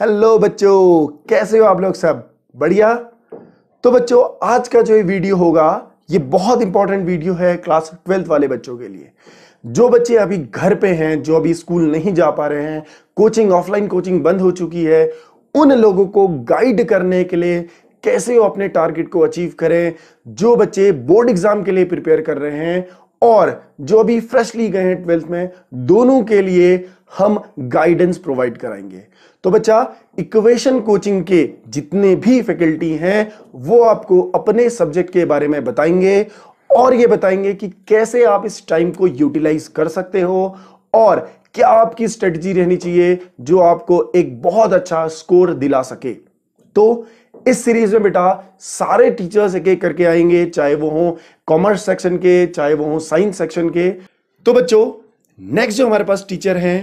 Hello बच्चों कैसे हो आप लोग सब बढ़िया तो बच्चों आज का जो ये वीडियो होगा ये बहुत इंपॉर्टेंट वीडियो है क्लास ट्वेल्थ वाले बच्चों के लिए जो बच्चे अभी घर पे हैं जो अभी स्कूल नहीं जा पा रहे हैं कोचिंग ऑफलाइन कोचिंग बंद हो चुकी है उन लोगों को गाइड करने के लिए कैसे वो अपने टारगेट को अचीव करें जो बच्चे बोर्ड एग्जाम के लिए प्रिपेयर कर रहे हैं और जो भी फ्रेशली गए हैं ट्वेल्थ में दोनों के लिए हम गाइडेंस प्रोवाइड कराएंगे तो बच्चा इक्वेशन कोचिंग के जितने भी फैकल्टी हैं वो आपको अपने सब्जेक्ट के बारे में बताएंगे और ये बताएंगे कि कैसे आप इस टाइम को यूटिलाइज कर सकते हो और क्या आपकी स्ट्रेटजी रहनी चाहिए जो आपको एक बहुत अच्छा स्कोर दिला सके तो इस सीरीज में बेटा सारे टीचर्स एक एक करके आएंगे चाहे वो हो कॉमर्स सेक्शन के चाहे वो हो साइंस सेक्शन के तो बच्चों नेक्स्ट जो हमारे पास टीचर हैं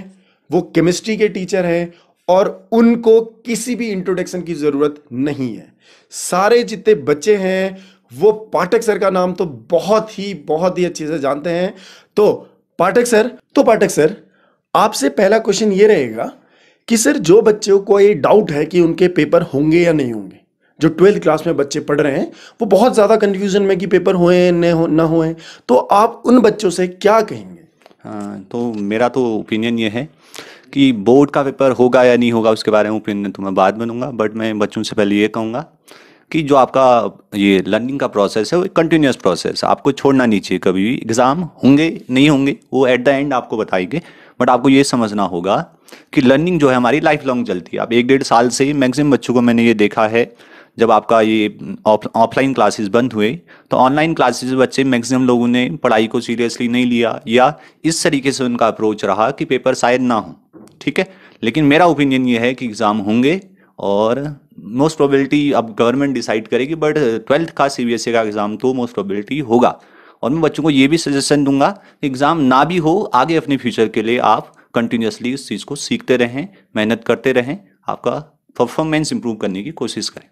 वो केमिस्ट्री के टीचर हैं और उनको किसी भी इंट्रोडक्शन की ज़रूरत नहीं है सारे जितने बच्चे हैं वो पाठक सर का नाम तो बहुत ही बहुत ही अच्छे से जानते हैं तो पाठक सर तो पाठक सर आपसे पहला क्वेश्चन ये रहेगा कि सर जो बच्चों को ये डाउट है कि उनके पेपर होंगे या नहीं होंगे जो ट्वेल्थ क्लास में बच्चे पढ़ रहे हैं वो बहुत ज़्यादा कन्फ्यूजन में कि पेपर हुए न हो ना हुए तो आप उन बच्चों से क्या कहेंगे हाँ तो मेरा तो ओपिनियन ये है कि बोर्ड का पेपर होगा या नहीं होगा उसके बारे में ओपिनियन तो मैं बाद में बट मैं बच्चों से पहले ये कहूँगा कि जो आपका ये लर्निंग का प्रोसेस है वो कंटिन्यूस प्रोसेस आपको छोड़ना नहीं चाहिए कभी भी एग्ज़ाम होंगे नहीं होंगे वो एट द एंड आपको बताएंगे बट आपको ये समझना होगा कि लर्निंग जो है हमारी लाइफ लॉन्ग चलती है आप एक डेढ़ साल से मैक्सिमम बच्चों को मैंने ये देखा है जब आपका ये ऑफलाइन क्लासेस बंद हुए तो ऑनलाइन क्लासेस बच्चे मैक्सिमम लोगों ने पढ़ाई को सीरियसली नहीं लिया या इस तरीके से उनका अप्रोच रहा कि पेपर शायद ना हो ठीक है लेकिन मेरा ओपिनियन ये है कि एग्ज़ाम होंगे और मोस्ट प्रोबेबिलिटी अब गवर्नमेंट डिसाइड करेगी बट ट्वेल्थ का सी का एग्ज़ाम तो मोस्ट प्रोबेबिलिटी होगा और मैं बच्चों को ये भी सजेशन दूंगा कि एग्ज़ाम ना भी हो आगे अपने फ्यूचर के लिए आप कंटिन्यूसली इस चीज़ को सीखते रहें मेहनत करते रहें आपका परफॉर्मेंस इंप्रूव करने की कोशिश करें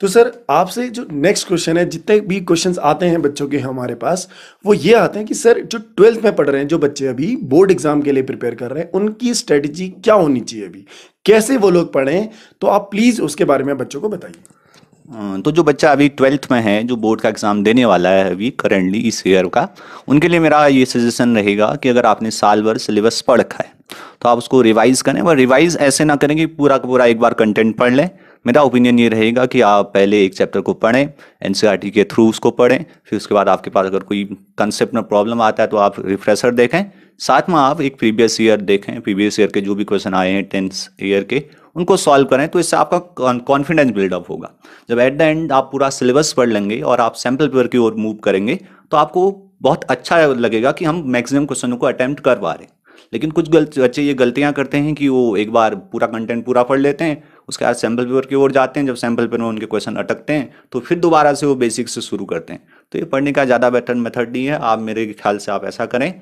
तो सर आपसे जो नेक्स्ट क्वेश्चन है जितने भी क्वेश्चन आते हैं बच्चों के हमारे पास वो ये आते हैं कि सर जो ट्वेल्थ में पढ़ रहे हैं जो बच्चे अभी बोर्ड एग्जाम के लिए प्रिपेयर कर रहे हैं उनकी स्ट्रेटजी क्या होनी चाहिए अभी कैसे वो लोग पढ़ें तो आप प्लीज़ उसके बारे में बच्चों को बताइए तो जो बच्चा अभी ट्वेल्थ में है जो बोर्ड का एग्ज़ाम देने वाला है अभी करेंटली इस ईयर का उनके लिए मेरा ये सजेशन रहेगा कि अगर आपने साल भर सिलेबस पढ़ रखा है तो आप उसको रिवाइज़ करें और रिवाइज़ ऐसे ना करें कि पूरा का पूरा एक बार कंटेंट पढ़ लें मेरा ओपिनियन ये रहेगा कि आप पहले एक चैप्टर को पढ़ें एन e के थ्रू उसको पढ़ें फिर उसके बाद आपके पास अगर कोई कंसेप्ट में प्रॉब्लम आता है तो आप रिफ्रेशर देखें साथ में आप एक प्रीवियस ईयर देखें प्रीवियस ईयर के जो भी क्वेश्चन आए हैं टेंथ ईयर के उनको सॉल्व करें तो इससे आपका कॉन्फिडेंस बिल्डअप होगा जब एट द एंड आप पूरा सिलेबस पढ़ लेंगे और आप सैम्पल पेपर की ओर मूव करेंगे तो आपको बहुत अच्छा लगेगा कि हम मैक्सिमम क्वेश्चनों को अटैम्प्ट कर पा रहे हैं लेकिन कुछ गलत बच्चे ये गलतियाँ करते हैं कि वो एक बार पूरा कंटेंट पूरा पढ़ लेते हैं उसके बाद सैम्पल पेपर की ओर जाते हैं जब सैम्पल पेपर में उनके क्वेश्चन अटकते हैं तो फिर दोबारा से वो बेसिक से शुरू करते हैं तो ये पढ़ने का ज़्यादा बेटर मेथड नहीं है आप मेरे ख्याल से आप ऐसा करें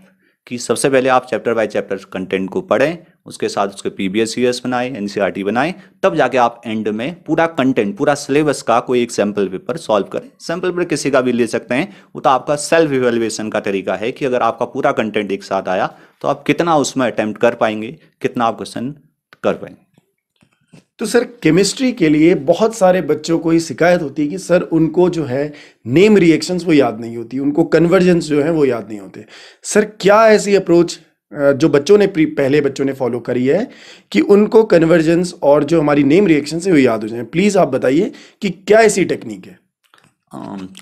कि सबसे पहले आप चैप्टर बाय चैप्टर कंटेंट को पढ़ें उसके साथ उसके पी बी एस एस बनाए एन सी आर टी बनाएं तब जाके आप एंड में पूरा कंटेंट पूरा सिलेबस का कोई एक सैम्पल पेपर सॉल्व करें सैम्पल पेपर किसी का भी ले सकते हैं वो तो आपका सेल्फ इवेल्युएशन का तरीका है कि अगर आपका पूरा कंटेंट एक साथ आया तो आप कितना उसमें अटैम्प्ट कर पाएंगे कितना आप क्वेश्चन कर पाएंगे तो सर केमिस्ट्री के लिए बहुत सारे बच्चों को ये शिकायत होती है कि सर उनको जो है नेम रिएक्शंस वो याद नहीं होती उनको कन्वर्जेंस जो है वो याद नहीं होते सर क्या ऐसी अप्रोच जो बच्चों ने पहले बच्चों ने फॉलो करी है कि उनको कन्वर्जेंस और जो हमारी नेम रिएक्शन है वो याद हो जाए प्लीज़ आप बताइए कि क्या ऐसी टेक्निक है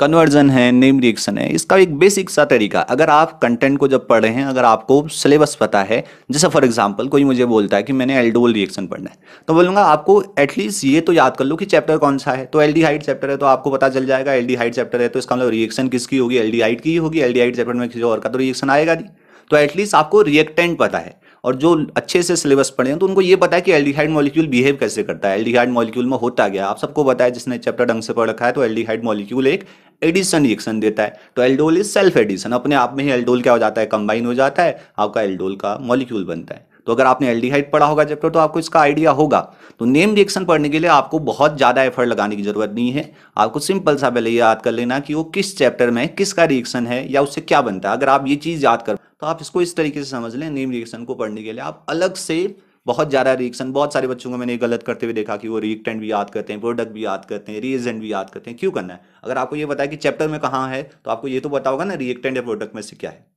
कन्वर्जन है नेम रिएक्शन है इसका एक बेसिक सा तरीका अगर आप कंटेंट को जब पढ़ रहे हैं अगर आपको सिलेबस पता है जैसे फॉर एग्जांपल कोई मुझे बोलता है कि मैंने एल्डोल रिएक्शन पढ़ना है तो बोलूँगा आपको एटलीस्ट ये तो याद कर लो कि चैप्टर कौन सा है तो एल चैप्टर है तो आपको पता चल जाएगा एल चैप्टर है तो इसका मतलब रिएक्शन किसकी होगी एल की ही होगी एल चैप्टर में किसी और का तो रिएक्शन आएगा नहीं तो एटलीस्ट आपको रिएक्टेंट पता है और जो अच्छे से सिलेबस पढ़े हैं तो उनको ये पता है कि एल्डिहाइड मॉलिक्यूल बिहेव कैसे करता है एल्डिहाइड मॉलिक्यूल में होता गया आप सबको बताया जिसने चैप्टर ढंग से पढ़ रखा है तो एल्डिहाइड मॉलिक्यूल एक एडिशन रिएक्शन देता है तो एल्डोल इज सेल्फ एडिशन अपने आप में ही एल्डोल क्या हो जाता है कंबाइन हो जाता है आपका एल्डोल का मॉलिक्यूल बनता है तो अगर आपने एल्डिहाइड पढ़ा होगा चैप्टर तो आपको इसका आइडिया होगा तो नेम रिएक्शन पढ़ने के लिए आपको बहुत ज़्यादा एफर्ट लगाने की जरूरत नहीं है आपको सिंपल सा पहले याद कर लेना कि वो किस चैप्टर में किसका रिएक्शन है या उससे क्या बनता है अगर आप ये चीज़ याद कर तो आप इसको इस तरीके से समझ लें नेम रिएक्शन को पढ़ने के लिए आप अलग से बहुत ज़्यादा रिएक्शन बहुत सारे बच्चों को मैंने गलत करते हुए देखा कि वो रिएक्टेंट भी याद करते हैं प्रोडक्ट भी याद करते हैं रिएजेंट भी याद करते हैं क्यों करना है अगर आपको ये बताया कि चैप्टर में कहाँ है तो आपको ये तो पता होगा ना रिएक्टेंट या प्रोडक्ट में से क्या है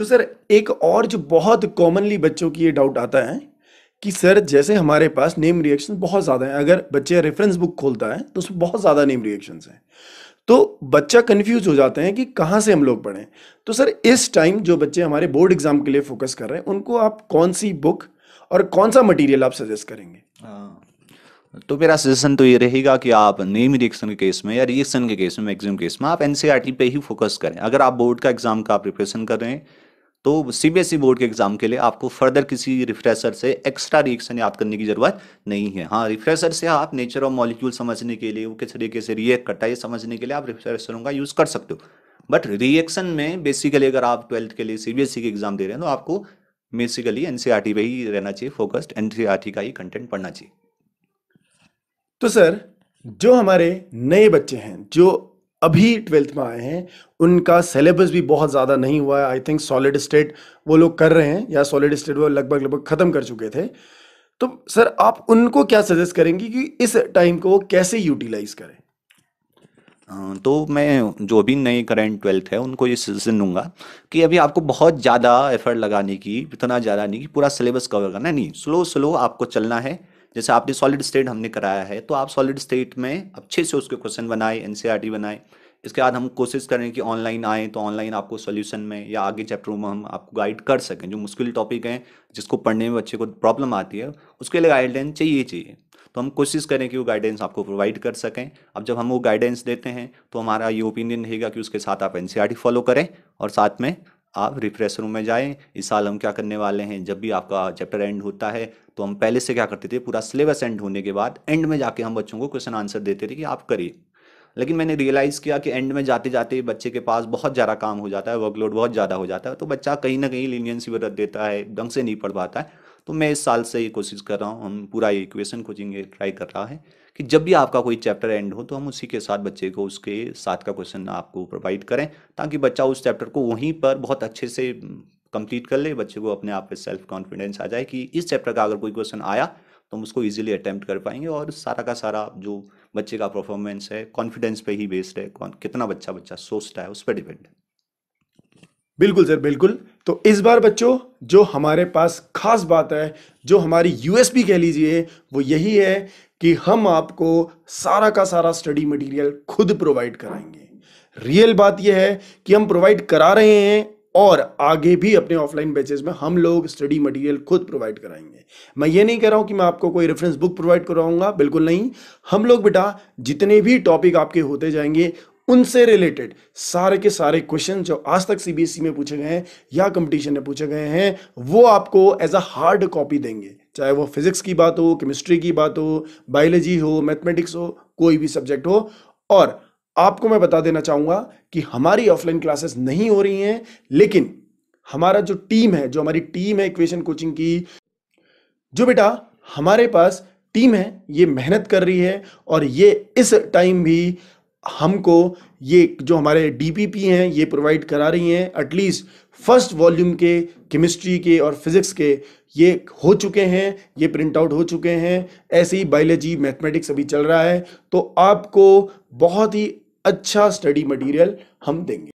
तो सर एक और जो बहुत कॉमनली बच्चों की ये डाउट आता है कि सर जैसे हमारे पास नेम रिएक्शन बहुत ज़्यादा है अगर बच्चे रेफरेंस बुक खोलता है तो उसमें बहुत ज़्यादा नेम रिएक्शन है तो बच्चा कंफ्यूज हो जाते हैं कि कहां से हम लोग पढ़ें तो सर इस टाइम जो बच्चे हमारे बोर्ड एग्जाम के लिए फोकस कर रहे हैं उनको आप कौन सी बुक और कौन सा मटेरियल आप सजेस्ट करेंगे हाँ। तो मेरा सजेशन तो ये रहेगा कि आप नेम रिएक्शन के केस में या रिएक्शन के केस में मैक्सिमम केस में आप एनसीईआरटी e पे ही फोकस करें अगर आप बोर्ड का एग्जाम का प्रिपरेशन कर रहे हैं तो सीबीएसई e बोर्ड के एग्जाम के लिए आपको फर्दर किसी रिफ्रेशर से एक्स्ट्रा रिएक्शन याद करने की जरूरत नहीं है हाँ रिफ्रेशर से आप नेचर ऑफ मॉलिक्यूल समझने के लिए वो किस तरीके से रिएक्ट करता है ये समझने के लिए आप रिफ्रेशरों का यूज़ कर सकते हो बट रिएक्शन में बेसिकली अगर आप ट्वेल्थ के लिए सीबीएसई e के एग्जाम दे रहे हैं तो आपको बेसिकली एनसीईआरटी e पे ही रहना चाहिए फोकस्ड एनसीईआरटी का ही कंटेंट पढ़ना चाहिए तो सर जो हमारे नए बच्चे हैं जो अभी ट्वेल्थ में आए हैं उनका सिलेबस भी बहुत ज़्यादा नहीं हुआ है आई थिंक सॉलिड स्टेट वो लोग कर रहे हैं या सॉलिड स्टेट वो लगभग लगभग ख़त्म कर चुके थे तो सर आप उनको क्या सजेस्ट करेंगे कि इस टाइम को वो कैसे यूटिलाइज करें तो मैं जो भी नए करेंट ट्वेल्थ है उनको ये सजेशन दूंगा कि अभी आपको बहुत ज़्यादा एफर्ट लगाने की इतना ज़्यादा नहीं कि पूरा सिलेबस कवर करना है नहीं स्लो स्लो आपको चलना है जैसे आपने सॉलिड स्टेट हमने कराया है तो आप सॉलिड स्टेट में अच्छे से उसके क्वेश्चन बनाए टी बनाए इसके बाद हम कोशिश करें कि ऑनलाइन आए तो ऑनलाइन आपको सोल्यूशन में या आगे चैप्टरों में हम आपको गाइड कर सकें जो मुश्किल टॉपिक हैं जिसको पढ़ने में बच्चे को प्रॉब्लम आती है उसके लिए गाइडलाइन चाहिए चाहिए तो हम कोशिश करें कि वो गाइडेंस आपको प्रोवाइड कर सकें अब जब हम वो गाइडेंस देते हैं तो हमारा ये ओपिनियन रहेगा कि उसके साथ आप एन फॉलो e करें और साथ में आप रिफ्रेश रूम में जाएं इस साल हम क्या करने वाले हैं जब भी आपका चैप्टर एंड होता है तो हम पहले से क्या करते थे पूरा सिलेबस एंड होने के बाद एंड में जाके हम बच्चों को क्वेश्चन आंसर देते थे कि आप करिए लेकिन मैंने रियलाइज़ किया कि एंड में जाते जाते बच्चे के पास बहुत ज़्यादा काम हो जाता है वर्कलोड बहुत ज़्यादा हो जाता है तो बच्चा कहीं ना कहीं लीनियंसी बदल देता है ढंग से नहीं पढ़ पाता है तो मैं इस साल से ये कोशिश कर रहा हूँ हम पूरा ये इक्वेशन कोचिंग ट्राई कर रहा है कि जब भी आपका कोई चैप्टर एंड हो तो हम उसी के साथ बच्चे को उसके साथ का क्वेश्चन आपको प्रोवाइड करें ताकि बच्चा उस चैप्टर को वहीं पर बहुत अच्छे से कंप्लीट कर ले बच्चे को अपने आप पे सेल्फ कॉन्फिडेंस आ जाए कि इस चैप्टर का अगर कोई क्वेश्चन आया तो हम उसको इजीली अटैम्प्ट कर पाएंगे और सारा का सारा जो बच्चे का परफॉर्मेंस है कॉन्फिडेंस पे ही बेस्ड है कितना बच्चा बच्चा सोचता है उस पर डिपेंड है बिल्कुल सर बिल्कुल तो इस बार बच्चों जो हमारे पास खास बात है जो हमारी यूएसपी कह लीजिए वो यही है कि हम आपको सारा का सारा स्टडी मटेरियल खुद प्रोवाइड कराएंगे रियल बात यह है कि हम प्रोवाइड करा रहे हैं और आगे भी अपने ऑफलाइन बैचेज में हम लोग स्टडी मटेरियल खुद प्रोवाइड कराएंगे मैं ये नहीं कह रहा हूँ कि मैं आपको कोई रेफरेंस बुक प्रोवाइड कराऊंगा बिल्कुल नहीं हम लोग बेटा जितने भी टॉपिक आपके होते जाएंगे उनसे रिलेटेड सारे के सारे क्वेश्चन जो आज तक सीबीएसई e में पूछे गए हैं या कंपटीशन में पूछे गए हैं वो आपको एज अ हार्ड कॉपी देंगे चाहे वो फिज़िक्स की बात हो केमिस्ट्री की बात हो बायोलॉजी हो मैथमेटिक्स हो कोई भी सब्जेक्ट हो और आपको मैं बता देना चाहूंगा कि हमारी ऑफलाइन क्लासेस नहीं हो रही हैं लेकिन हमारा जो टीम है जो हमारी टीम है इक्वेशन कोचिंग की जो बेटा हमारे पास टीम है ये मेहनत कर रही है और ये इस टाइम भी हमको ये जो हमारे डीपीपी हैं ये प्रोवाइड करा रही हैं एटलीस्ट फर्स्ट वॉल्यूम के केमिस्ट्री के और फिज़िक्स के ये हो चुके हैं ये प्रिंट आउट हो चुके हैं ऐसे ही बायोलॉजी मैथमेटिक्स अभी चल रहा है तो आपको बहुत ही अच्छा स्टडी मटेरियल हम देंगे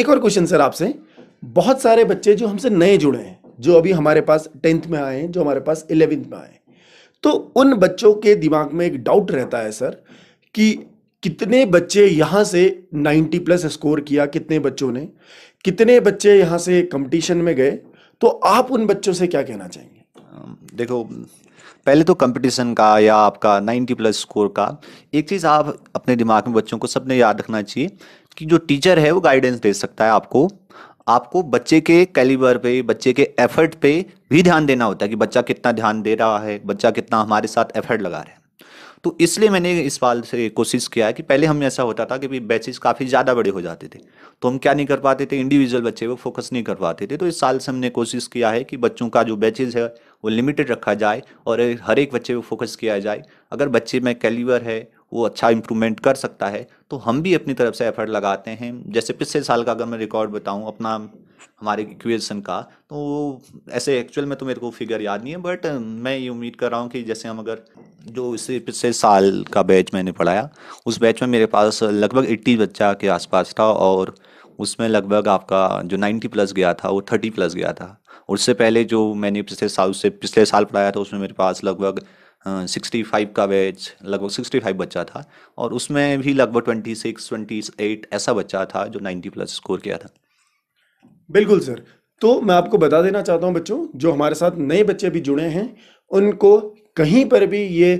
एक और क्वेश्चन सर आपसे बहुत सारे बच्चे जो हमसे नए जुड़े हैं जो अभी हमारे पास टेंथ में आए हैं जो हमारे पास इलेवेंथ में आए तो उन बच्चों के दिमाग में एक डाउट रहता है सर कि कितने बच्चे यहाँ से 90 प्लस स्कोर किया कितने बच्चों ने कितने बच्चे यहाँ से कंपटीशन में गए तो आप उन बच्चों से क्या कहना चाहेंगे देखो पहले तो कंपटीशन का या आपका 90 प्लस स्कोर का एक चीज़ आप अपने दिमाग में बच्चों को सबने याद रखना चाहिए कि जो टीचर है वो गाइडेंस दे सकता है आपको आपको बच्चे के कैलिबर पे बच्चे के एफर्ट पे भी ध्यान देना होता है कि बच्चा कितना ध्यान दे रहा है बच्चा कितना हमारे साथ एफर्ट लगा रहा है तो इसलिए मैंने इस साल से कोशिश किया है कि पहले हम ऐसा होता था कि भाई बैचेस काफ़ी ज़्यादा बड़े हो जाते थे तो हम क्या नहीं कर पाते थे इंडिविजुअल बच्चे पर फोकस नहीं कर पाते थे तो इस साल से हमने कोशिश किया है कि बच्चों का जो बैचेज है वो लिमिटेड रखा जाए और हर एक बच्चे पर फोकस किया जाए अगर बच्चे में कैलिवर है वो अच्छा इम्प्रूवमेंट कर सकता है तो हम भी अपनी तरफ से एफर्ट लगाते हैं जैसे पिछले साल का अगर मैं रिकॉर्ड बताऊं अपना हमारे इक्वेशन का तो ऐसे एक्चुअल में तो मेरे को फिगर याद नहीं है बट मैं ये उम्मीद कर रहा हूँ कि जैसे हम अगर जो इससे पिछले साल का बैच मैंने पढ़ाया उस बैच में मेरे पास लगभग एट्टी बच्चा के आसपास था और उसमें लगभग आपका जो नाइन्टी प्लस गया था वो थर्टी प्लस गया था उससे पहले जो मैंने पिछले साल उससे पिछले साल पढ़ाया था उसमें मेरे पास लगभग सिक्सटी फाइव का बैच लगभग सिक्सटी फाइव बच्चा था और उसमें भी लगभग ट्वेंटी सिक्स ट्वेंटी एट ऐसा बच्चा था जो नाइन्टी प्लस स्कोर किया था बिल्कुल सर तो मैं आपको बता देना चाहता हूँ बच्चों जो हमारे साथ नए बच्चे भी जुड़े हैं उनको कहीं पर भी ये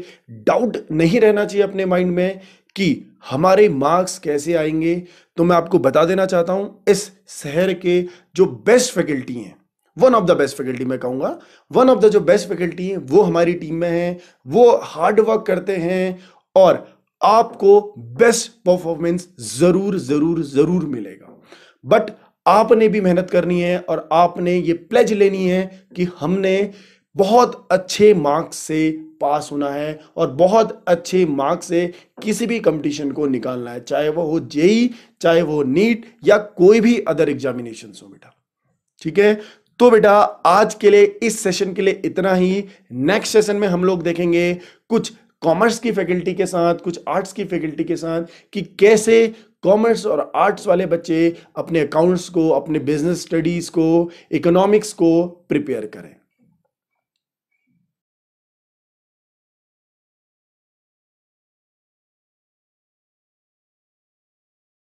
डाउट नहीं रहना चाहिए अपने माइंड में कि हमारे मार्क्स कैसे आएंगे तो मैं आपको बता देना चाहता हूँ इस शहर के जो बेस्ट फैकल्टी हैं one of the best faculty मैं कहूँगा वन ऑफ द जो बेस्ट फैकल्टी हैं वो हमारी टीम में हैं वो हार्ड वर्क करते हैं और आपको बेस्ट परफॉर्मेंस ज़रूर ज़रूर ज़रूर मिलेगा बट आपने भी मेहनत करनी है और आपने ये प्लेज लेनी है कि हमने बहुत अच्छे मार्क्स से पास होना है और बहुत अच्छे मार्क्स से किसी भी कंपटीशन को निकालना है चाहे वो हो जेई चाहे वो नीट या कोई भी अदर एग्जामिनेशन हो बेटा ठीक है तो बेटा आज के लिए इस सेशन के लिए इतना ही नेक्स्ट सेशन में हम लोग देखेंगे कुछ कॉमर्स की फैकल्टी के साथ कुछ आर्ट्स की फैकल्टी के साथ कि कैसे कॉमर्स और आर्ट्स वाले बच्चे अपने अकाउंट्स को अपने बिजनेस स्टडीज़ को इकोनॉमिक्स को प्रिपेयर करें